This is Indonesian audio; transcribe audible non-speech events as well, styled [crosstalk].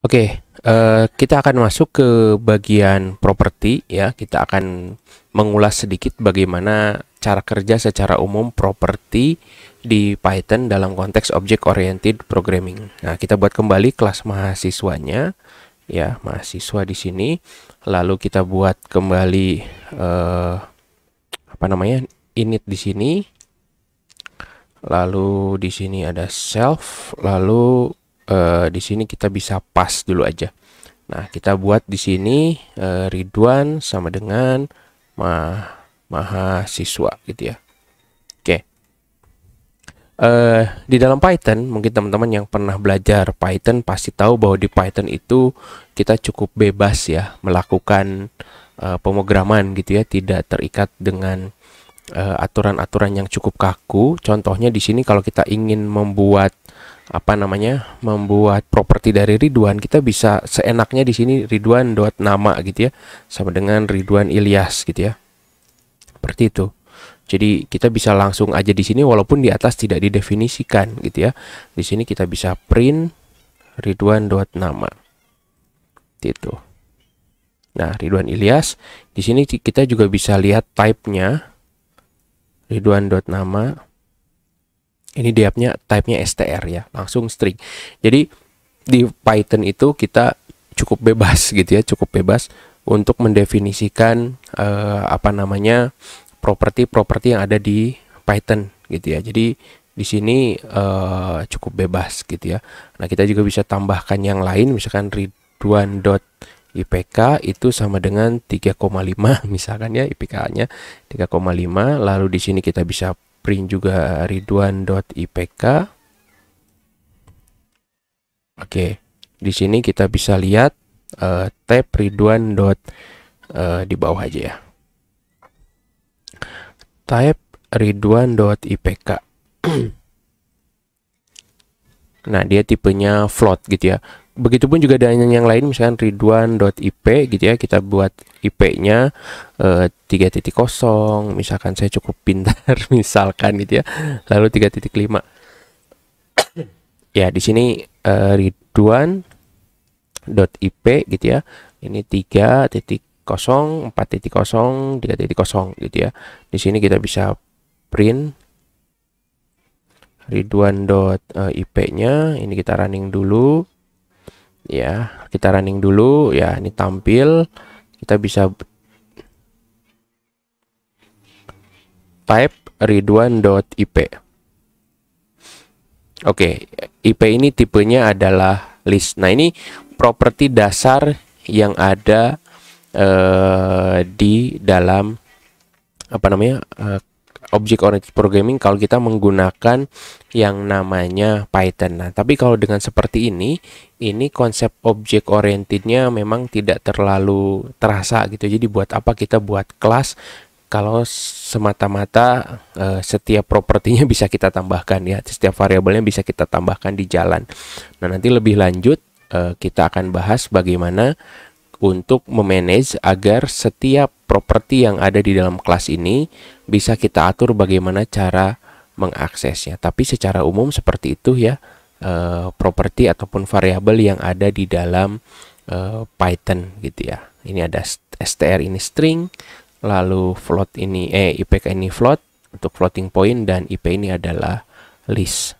Oke, okay, uh, eh, kita akan masuk ke bagian properti ya. Kita akan mengulas sedikit bagaimana cara kerja secara umum properti di Python dalam konteks object oriented programming. Nah, kita buat kembali kelas mahasiswanya ya, mahasiswa di sini. Lalu kita buat kembali uh, apa namanya? init di sini. Lalu di sini ada self, lalu uh, di sini kita bisa pas dulu aja. Nah, kita buat di sini uh, Ridwan sama dengan ma mahasiswa gitu ya. Oke. Okay. Eh, di dalam Python, mungkin teman-teman yang pernah belajar Python pasti tahu bahwa di Python itu kita cukup bebas ya melakukan uh, pemrograman gitu ya, tidak terikat dengan aturan -aturan yang cukup kaku. Contohnya di sini kalau kita ingin membuat apa namanya membuat properti dari Ridwan kita bisa seenaknya di sini Ridwan dot nama gitu ya sama dengan Ridwan Ilyas gitu ya seperti itu jadi kita bisa langsung aja di sini walaupun di atas tidak didefinisikan gitu ya di sini kita bisa print Ridwan dot nama itu nah Ridwan Ilyas di sini kita juga bisa lihat type nya Ridwan dot nama ini diapnya type-nya str ya langsung string jadi di Python itu kita cukup bebas [laughs] gitu ya cukup bebas untuk mendefinisikan eh, apa namanya properti-properti yang ada di Python gitu ya jadi di sini eh, cukup bebas gitu ya. Nah kita juga bisa tambahkan yang lain misalkan Ridwan dot IPK itu sama dengan 3,5 [laughs] misalkan ya IPK-nya 3,5 lalu di sini kita bisa print juga ridwan.ipk. Oke, di sini kita bisa lihat uh, tab ridwan. Dot, uh, di bawah aja ya. Type ridwan.ipk. [clears throat] Nah, dia tipenya float gitu ya. Begitupun juga dengan yang lain misalkan ridwan.ip gitu ya. Kita buat IP-nya eh, tiga titik kosong misalkan saya cukup pintar [laughs] misalkan gitu ya. Lalu tiga titik lima Ya, di sini uh, ridwan.ip gitu ya. Ini tiga titik kosong, empat titik kosong, tiga titik kosong gitu ya. Di sini kita bisa print ridwan.ip-nya eh, ini kita running dulu ya kita running dulu ya ini tampil kita bisa type ridwan.ip oke IP ini tipenya adalah list nah ini properti dasar yang ada eh, di dalam apa namanya eh, object oriented programming kalau kita menggunakan yang namanya Python. Nah, tapi kalau dengan seperti ini, ini konsep object orientednya memang tidak terlalu terasa gitu. Jadi buat apa kita buat kelas kalau semata-mata uh, setiap propertinya [laughs] bisa kita tambahkan ya, setiap variabelnya bisa kita tambahkan di jalan. Nah, nanti lebih lanjut uh, kita akan bahas bagaimana untuk memanage agar setiap properti yang ada di dalam kelas ini bisa kita atur bagaimana cara mengaksesnya. Tapi secara umum seperti itu ya eh, properti ataupun variabel yang ada di dalam eh, Python gitu ya. Ini ada str ini string, lalu float ini eh IPK ini float untuk floating point dan IP ini adalah list.